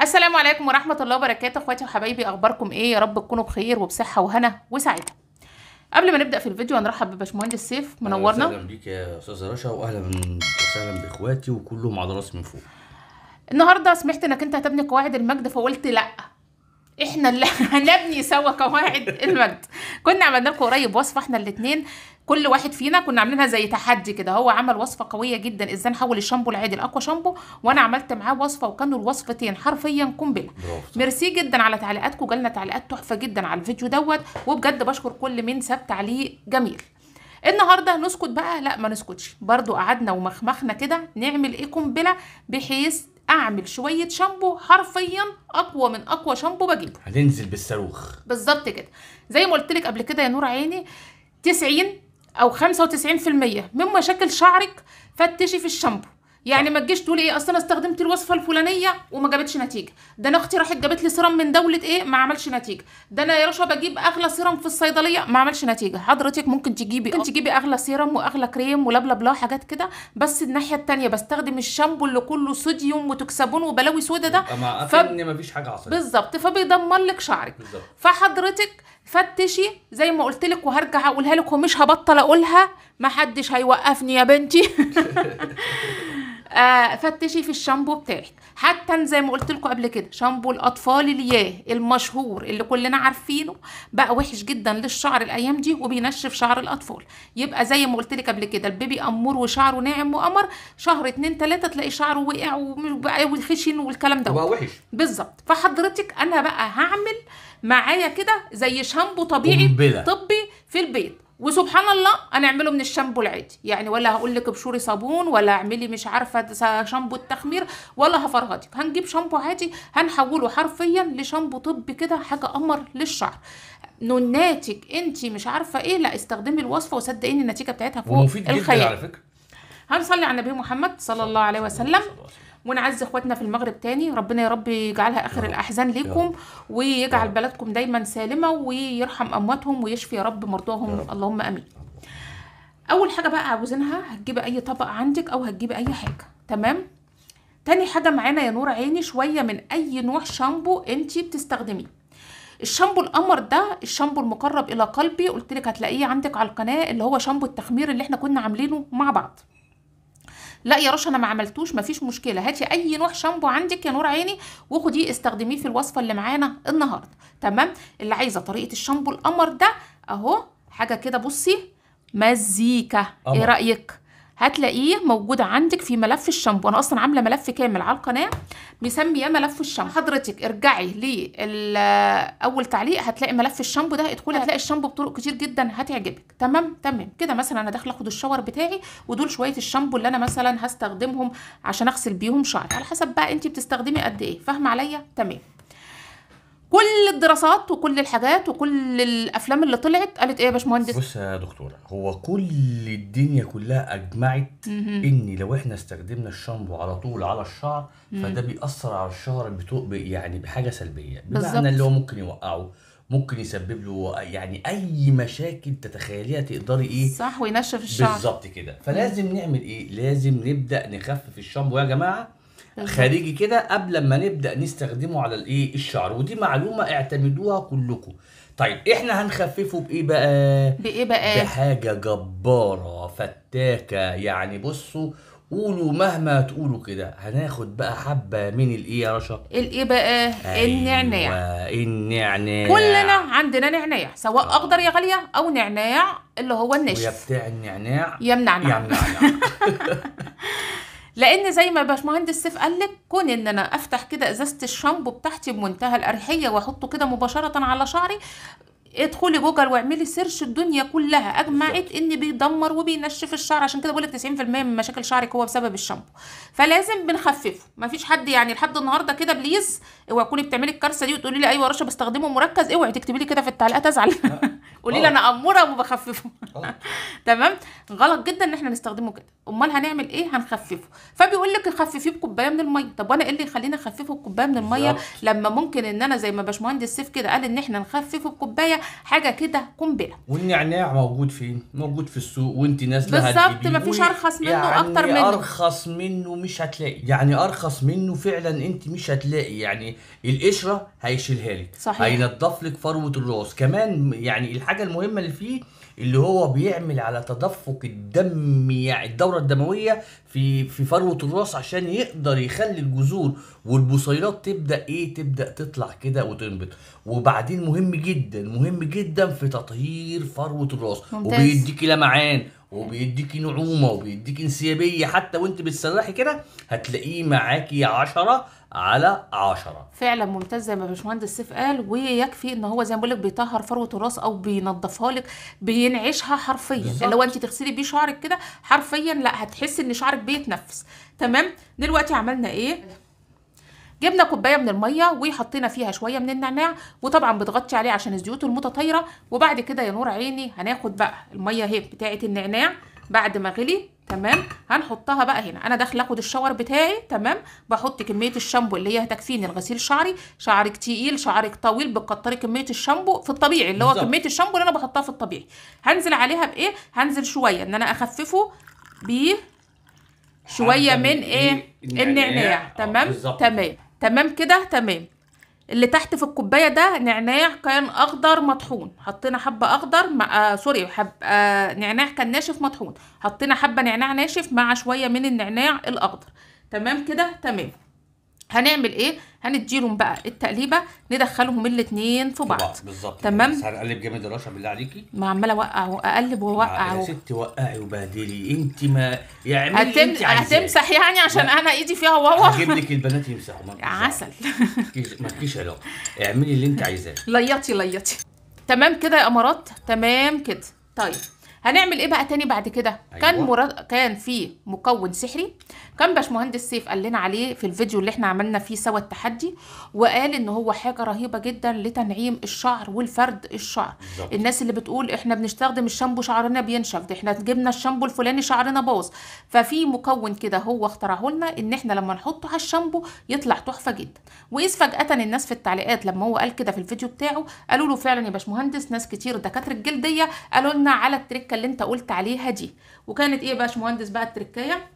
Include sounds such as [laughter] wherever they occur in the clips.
السلام عليكم ورحمه الله وبركاته اخواتي وحبايبي اخباركم ايه يا رب تكونوا بخير وبصحه وهنا وسعاده قبل ما نبدا في الفيديو هنرحب بباشمهندس سيف منورنا اهلا بيك يا استاذه رشا واهلا وسهلا باخواتي وكلهم على راسي من فوق النهارده سمعت انك انت هتبني قواعد المجد فقلت لا احنا اللي [laughs] هنبني سوا قواعد المجد كنا عملنا لكم قريب وصفه احنا الاثنين كل واحد فينا كنا عاملينها زي تحدي كده هو عمل وصفه قويه جدا ازاي نحول الشامبو العادي لاقوى شامبو وانا عملت معاه وصفه وكانوا الوصفتين حرفيا قنبله ميرسي جدا على تعليقاتكم جالنا تعليقات تحفه جدا على الفيديو دوت وبجد بشكر كل من ساب تعليق جميل النهارده نسكت بقى لا ما نسكتش برضو قعدنا ومخمخنا كده نعمل ايه قنبله بحيث اعمل شويه شامبو حرفيا اقوى من اقوى شامبو بجيبه هننزل بالصاروخ بالظبط كده زي ما قلت لك قبل كده يا نور عيني 90 او 95% من مشاكل شعرك فتشي في الشامبو يعني ما تجيش تقولي ايه اصل انا استخدمت الوصفه الفلانيه وما جابتش نتيجه ده انا اختي راحت جابت لي سيرم من دوله ايه ما عملش نتيجه ده انا يا رشا بجيب اغلى سيرم في الصيدليه ما عملش نتيجه حضرتك ممكن تجيبي ممكن أه، تجيبي اغلى سيرم واغلى كريم ولا بلا بلا حاجات كده بس الناحيه الثانيه بستخدم الشامبو اللي كله صوديوم وتكسبون وبلاوي سودا ده ف... ان فيش حاجه عصريه بالظبط فبيدمر لك شعرك بالظبط فحضرتك فتشي زي ما قلت لك وهرجع اقولها لك ومش هبطل اقولها حدش هيوقفني يا بنتي [laughs] آه، فتشي في الشامبو بتاعك حتى زي ما قلت لكم قبل كده شامبو الاطفال الياه المشهور اللي كلنا عارفينه بقى وحش جدا للشعر الايام دي وبينشف شعر الاطفال يبقى زي ما قلت لك قبل كده البيبي امور وشعره ناعم وقمر شهر اتنين تلاته تلاقي شعره وقع وخشن والكلام ده بقى وحش بالظبط فحضرتك انا بقى هعمل معايا كده زي شامبو طبيعي قنبلة. طبي في البيت وسبحان الله هنعمله من الشامبو العادي يعني ولا هقول لك ابشري صابون ولا اعملي مش عارفه شامبو التخمير ولا هفرهدك هنجيب شامبو عادي هنحوله حرفيا لشامبو طبي كده حاجه قمر للشعر نوناتك انت مش عارفه ايه لا استخدمي الوصفه وصدقيني النتيجه بتاعتها فوق ومفيد جدا على فكره هنصلي على النبي محمد صلى الله عليه وسلم ونعز اخواتنا في المغرب تاني ربنا يا رب يجعلها اخر الاحزان ليكم ويجعل بلدكم دايما سالمه ويرحم امواتهم ويشفي يا رب مرضاهم اللهم امين اول حاجه بقى عاوزينها هتجيبي اي طبق عندك او هتجيبي اي حاجه تمام تاني حاجه معانا يا نور عيني شويه من اي نوع شامبو انت بتستخدميه الشامبو القمر ده الشامبو المقرب الى قلبي قلت لك هتلاقيه عندك على القناه اللي هو شامبو التخمير اللي احنا كنا عاملينه مع بعض لا يا رشا انا ما عملتوش مفيش مشكله هاتي اي نوع شامبو عندك يا نور عيني وخدي استخدميه في الوصفه اللي معانا النهارده تمام اللي عايزه طريقه الشامبو القمر ده اهو حاجه كده بصي مزيكا أمر. ايه رايك هتلاقيه موجود عندك في ملف الشامبو انا اصلا عامله ملف كامل على القناه مسميه ملف الشامبو حضرتك ارجعي لاول تعليق هتلاقي ملف الشامبو ده ادخلي آه. هتلاقي الشامبو بطرق كتير جدا هتعجبك تمام تمام كده مثلا انا داخله اخد الشاور بتاعي ودول شويه الشامبو اللي انا مثلا هستخدمهم عشان اغسل بيهم شعري على حسب بقى انت بتستخدمي قد ايه فاهمه عليا تمام كل الدراسات وكل الحاجات وكل الافلام اللي طلعت قالت ايه يا باشمهندس بص يا دكتوره هو كل الدنيا كلها اجمعت مم. ان لو احنا استخدمنا الشامبو على طول على الشعر مم. فده بيأثر على الشعر يعني بحاجه سلبيه بمعنى اللي هو ممكن يوقعه ممكن يسبب له يعني اي مشاكل تتخيليها تقدري ايه صح وينشف الشعر بالظبط كده فلازم نعمل ايه لازم نبدا نخفف الشامبو يا جماعه خارجي كده قبل ما نبدا نستخدمه على الايه الشعر ودي معلومه اعتمدوها كلكم طيب احنا هنخففه بايه بقى بايه بقى بحاجه جباره فتاكه يعني بصوا قولوا مهما تقولوا كده هناخد بقى حبه من الايه يا رشا الايه بقى أيوة النعناع النعناع كلنا عندنا نعناع سواء آه. اخضر يا غاليه او نعناع اللي هو النشف يا بتاع النعناع يا منعنع يا منعنع [laughs] [laughs] لان زي ما باشمهندس سيف قال لك كون ان انا افتح كده ازازه الشامبو بتاعتي بمنتهى الاريحيه واحطه كده مباشره على شعري ادخلي جوجل واعملي سيرش الدنيا كلها اجمعت ان بيدمر وبينشف الشعر عشان كده بقول لك 90% من مشاكل شعرك هو بسبب الشامبو فلازم بنخففه مفيش حد يعني لحد النهارده كده بليز اوعي تكوني بتعملي الكارثه دي وتقولي لي ايوه يا رشا بستخدمه مركز اوعي تكتبي لي كده في التعليقات ازعل [laughs] قولي لي انا اموره وبخففه [laughs] تمام غلط جدا ان احنا نستخدمه كده امال هنعمل ايه هنخففه فبيقول لك خففيه بكوبايه من الميه طب وانا ايه اللي يخليني اخففه بكوبايه من الميه لما ممكن ان انا زي ما باشمهندس سيف كده قال ان احنا نخففه بكوبايه حاجه كده قنبله والنعناع موجود فين موجود في السوق وانت نازله بالظبط مفيش ارخص منه يعني اكتر منه ارخص منه مش هتلاقي يعني ارخص منه فعلا انت مش هتلاقي يعني القشره هيشيلها لك صحيح هينضف لك فروه الراس كمان يعني الحاجه المهمه اللي فيه اللي هو بيعمل على تدفق الدم يعني الدوره الدمويه في في فروه الراس عشان يقدر يخلي الجذور والبصيلات تبدا ايه تبدا تطلع كده وتنبت وبعدين مهم جدا مهم جدا في تطهير فروه الراس ممتاز. وبيديكي لمعان وبيديكي نعومه وبيديكي انسيابيه حتى وانت بتسرحي كده هتلاقيه معاكي 10 على 10 فعلا ممتاز زي ما باشمهندس سيف قال ويكفي ان هو زي ما بقول لك بيطهر فروه الراس او بينضفها لك بينعشها حرفيا لو انت تغسلي بيه شعرك كده حرفيا لا هتحسي ان شعرك بيتنفس تمام دلوقتي عملنا ايه جبنا كوبايه من الميه وحطينا فيها شويه من النعناع وطبعا بتغطي عليه عشان الزيوت المتطايره وبعد كده يا نور عيني هناخد بقى الميه اهي بتاعه النعناع بعد ما غلي تمام هنحطها بقى هنا انا داخله اخد الشاور بتاعي تمام بحط كميه الشامبو اللي هي هتكفيني لغسيل شعري شعرك تقيل شعرك طويل بتكتري كميه الشامبو في الطبيعي اللي هو كميه الشامبو اللي انا بحطها في الطبيعي هنزل عليها بايه هنزل شويه ان انا اخففه ب شويه من ايه النعناع آه، تمام تمام تمام كده تمام اللي تحت في الكوبايه ده نعناع كان اخضر مطحون حطينا حبه اخضر مع آه سوري حب آه نعناع كان ناشف مطحون حطينا حبه نعناع ناشف مع شويه من النعناع الاخضر تمام كده تمام هنعمل ايه هنديلهم بقى التقليبه ندخلهم الاثنين في بعض بالظبط تمام بس هنقلب جامد يا رشا بالله عليكي ما عماله اوقع واقلب واوقع يا ستي وقعي وبهدلي انت ما يا عمي هتم... انت عايزة. هتمسح يعني عشان لا. انا ايدي فيها واو هجيب لك البنات يمسحوا عسل ما فيش علاقه اعملي اللي انت عايزاه ليطي ليطي تمام كده يا امارات تمام كده طيب هنعمل ايه بقى تاني بعد كده أيوة. كان مرا... كان في مكون سحري كان باشمهندس سيف قال لنا عليه في الفيديو اللي احنا عملنا فيه سوا التحدي وقال ان هو حاجه رهيبه جدا لتنعيم الشعر والفرد الشعر بالزبط. الناس اللي بتقول احنا بنستخدم الشامبو شعرنا بينشف ده احنا جبنا الشامبو الفلاني شعرنا باظ ففي مكون كده هو اخترعه لنا ان احنا لما نحطه على الشامبو يطلع تحفه جدا واذ فجاه الناس في التعليقات لما هو قال كده في الفيديو بتاعه قالوا له فعلا يا باشمهندس ناس كتير دكاتره الجلديه قالوا لنا على التركه اللي انت قلت عليها دي وكانت ايه يا باشمهندس بقى التركية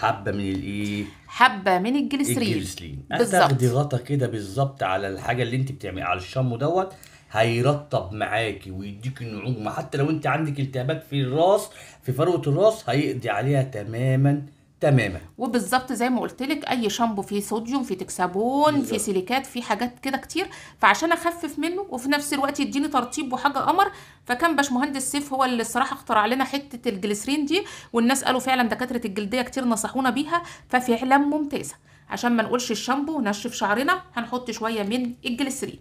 حبه من الايه حبه من الجليسرين الجليسرين تاخدي غطا كده بالظبط على الحاجه اللي انت بتعملي على الشامو دوت هيرطب معاكي ويديك نعومه حتى لو انت عندك التهابات في الراس في فروه الراس هيقضي عليها تماما تماما وبالظبط زي ما قلت لك اي شامبو فيه صوديوم فيه تكسابون فيه سيليكات فيه حاجات كده كتير فعشان اخفف منه وفي نفس الوقت يديني ترطيب وحاجه قمر فكان باشمهندس سيف هو اللي الصراحه اخترع لنا حته الجليسرين دي والناس قالوا فعلا دكاتره الجلديه كتير نصحونا بيها ففعلا ممتازه عشان ما نقولش الشامبو ونشف شعرنا هنحط شويه من الجليسرين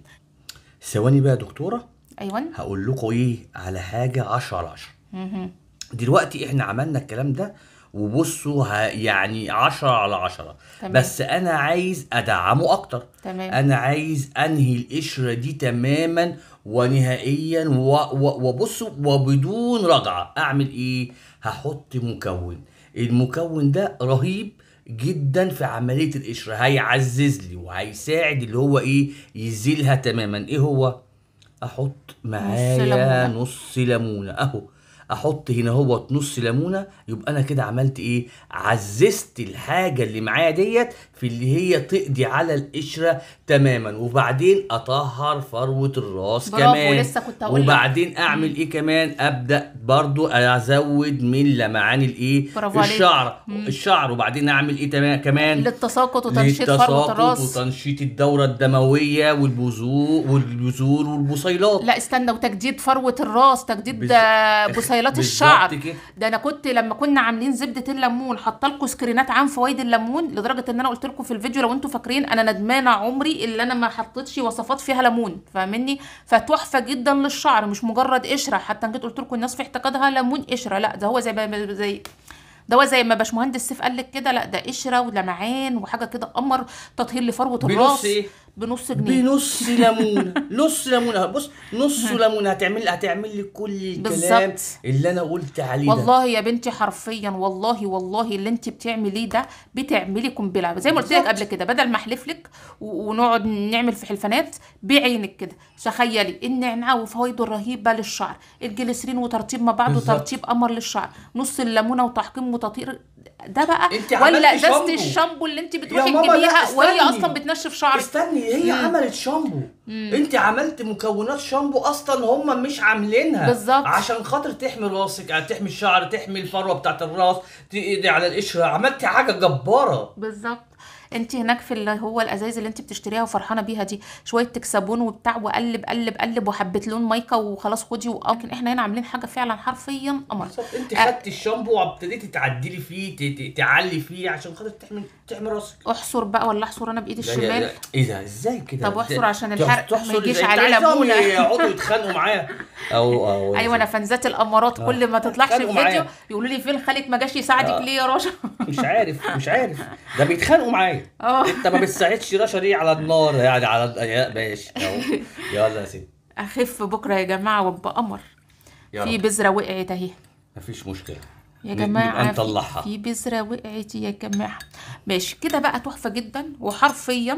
ثواني بقى يا دكتوره ايوه هقول لكم ايه على حاجه 10 على 10 دلوقتي احنا عملنا الكلام ده وبصوا يعني عشرة على عشرة تمام. بس انا عايز ادعمه اكتر تمام. انا عايز انهي القشره دي تماما ونهائيا وبصوا وبدون رجعه اعمل ايه هحط مكون المكون ده رهيب جدا في عمليه القشره هيعزز لي وهيساعد اللي هو ايه يزيلها تماما ايه هو احط معايا نص ليمونه اهو احط هنا هو نص ليمونه يبقى انا كده عملت ايه عززت الحاجه اللي معايا ديت في اللي هي تقضي على القشره تماما وبعدين اطهر فروه الراس كمان لسه كنت هقول وبعدين اعمل ايه كمان ابدا برضو ازود من لمعان الايه الشعر مم. الشعر وبعدين اعمل ايه كمان للتساقط وتنشيط فروه الراس وتنشيط الدوره الدمويه والبذور والبذور والبصيلات لا استنى وتجديد فروه الراس تجديد بز... آه، بصيلات مخيلات الشعر ده انا كنت لما كنا عاملين زبده الليمون حاطه لكم سكرينات عن فوائد الليمون لدرجه ان انا قلت لكم في الفيديو لو انتم فاكرين انا ندمانه عمري اللي انا ما حطيتش وصفات فيها ليمون فاهمني فتحفه جدا للشعر مش مجرد قشره حتى جيت قلت لكم الناس في اعتقادها ليمون قشره لا ده هو زي زي ده زي ما باشمهندس سيف قال لك كده لا ده قشره ولمعان وحاجه كده قمر تطهير لفروه الراس إيه؟ بنص جنيه بنص ليمونه [laughs] نص ليمونه آه، بص نص ليمونه هتعمل هتعمل لي كل الكلام بالظبط. اللي انا قلت عليه ده والله يا بنتي حرفيا والله والله اللي انت بتعمليه ده بتعملي قنبله زي ما قلت لك قبل كده بدل ما احلف لك ونقعد نعمل في حلفانات بعينك كده تخيلي النعناع وفوائده الرهيبه للشعر الجليسرين وترطيب ما بعده ترطيب قمر للشعر نص الليمونه وتحقيم وتطهير ده بقى ولا دست الشامبو اللي انت بتروحي تجيبيها وهي اصلا بتنشف شعرك استني هي مم. عملت شامبو مم. انت عملت مكونات شامبو اصلا هم مش عاملينها بالظبط عشان خاطر تحمي راسك آه، تحمي الشعر تحمي الفروه بتاعت الراس تقضي على القشره عملتي حاجه جباره بالظبط انت هناك في اللي هو الازايز اللي انت بتشتريها وفرحانه بيها دي شويه تكسبون وبتاع وقلب قلب قلب وحبه لون مايكا وخلاص خدي لكن احنا هنا عاملين حاجه فعلا حرفيا قمر بالظبط انت آه، خدتي الشامبو وابتديتي تعدلي فيه تعلي فيه عشان خاطر تحمي تحمي راسك احصر بقى ولا احصر انا بايدي الشمال ايه ده ازاي كده طب احصر عشان الحرق ما يجيش عليه لبونه يقعدوا يتخانقوا معايا او او [laughs] ايوه انا فنزات الامارات آه. كل ما تطلعش الفيديو يقولوا لي فين خالك ما جاش يساعدك آه. ليه يا راجل مش عارف مش عارف ده بيتخانقوا اتفقوا معايا اه انت ما بتساعدش رشا دي على النار يعني على ماشي يلا يا سيدي اخف بكره يا جماعه وابقى قمر في بذره وقعت اهي مفيش مشكله يا جماعه نطلعها في بذره وقعت يا جماعه ماشي كده بقى تحفه جدا وحرفيا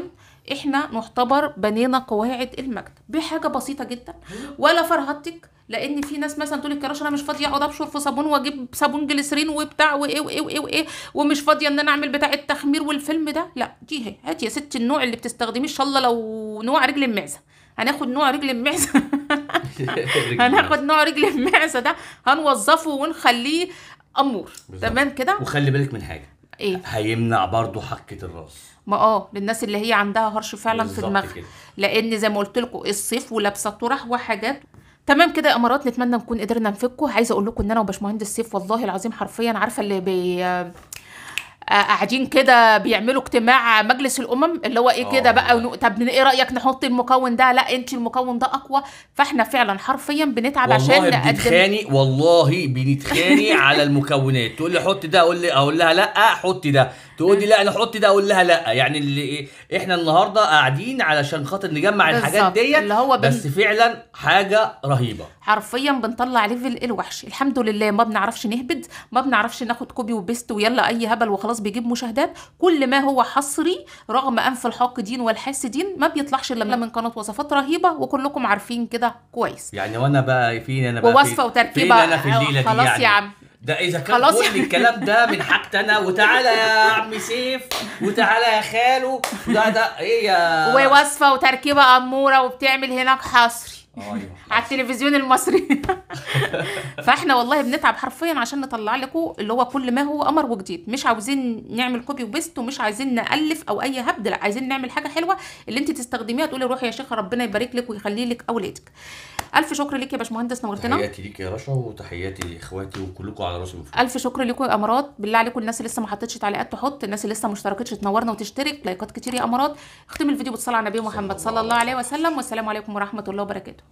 احنا نعتبر بنينا قواعد المجد بحاجه بسيطه جدا ولا فرهدتك لان في ناس مثلا تقول لك انا مش فاضيه اقعد ابشر في صابون واجيب صابون جليسرين وبتاع وايه وايه وايه وايه ومش فاضيه ان انا اعمل بتاع التخمير والفيلم ده لا دي هي هاتي يا ست النوع اللي بتستخدميه ان شاء الله لو نوع رجل المعزه هناخد نوع رجل المعزه [laughs] هناخد نوع رجل المعزه ده هنوظفه ونخليه امور تمام كده وخلي بالك من حاجه ايه هيمنع برضه حكه الراس ما اه للناس اللي هي عندها هرش فعلا في دماغها لان زي ما قلت لكم الصيف ولابسه طرح وحاجات تمام كده يا امارات نتمنى نكون قدرنا نفكه عايزه اقول لكم ان انا وباشمهندس سيف والله العظيم حرفيا عارفه اللي بي قاعدين كده بيعملوا اجتماع مجلس الامم اللي هو ايه كده آه. بقى ونق... طب ايه رايك نحط المكون ده لا انت المكون ده اقوى فاحنا فعلا حرفيا بنتعب والله عشان بنتخاني نقدم والله بنتخاني على المكونات تقول لي حط ده اقول لي اقول لها لا حط ده تقول لي لا انا هحط ده اقول لها لا يعني اللي إيه، احنا النهارده قاعدين علشان خاطر نجمع الحاجات ديت اللي هو بن... بس فعلا حاجه رهيبه حرفيا بنطلع ليفل الوحش الحمد لله ما بنعرفش نهبد ما بنعرفش ناخد كوبي وبيست ويلا اي هبل وخلاص بيجيب مشاهدات كل ما هو حصري رغم انف الحاقدين والحاسدين ما بيطلعش الا من قناه وصفات رهيبه وكلكم عارفين كده كويس يعني وانا بقى فين انا بقى ووصفه وتركيبه فين انا في الليله دي خلاص يعني. يا عم ده اذا كان خلاص كل يعني. الكلام ده من حاجتي انا وتعالى يا عم سيف وتعالى يا خاله ده ده ايه يا ووصفه وتركيبه اموره وبتعمل هناك حصري ايوه [laughs] على التلفزيون المصري [laughs] فاحنا والله بنتعب حرفيا عشان نطلع لكم اللي هو كل ما هو امر وجديد مش عاوزين نعمل كوبي وبيست ومش عايزين نالف او اي هبد لا عايزين نعمل حاجه حلوه اللي انت تستخدميها تقولي روحي يا شيخه ربنا يبارك لك ويخلي لك اولادك الف شكر ليك يا باشمهندس نورتنا تحياتي ليك يا رشا وتحياتي لاخواتي وكلكم على راسي الف شكر لكم يا امارات بالله عليكم الناس اللي لسه ما حطتش تعليقات تحط الناس اللي لسه ما اشتركتش تنورنا وتشترك لايكات كتير يا امارات اختم الفيديو بالصلاه على النبي محمد صلى الله عليه وسلم والسلام عليكم ورحمه الله وبركاته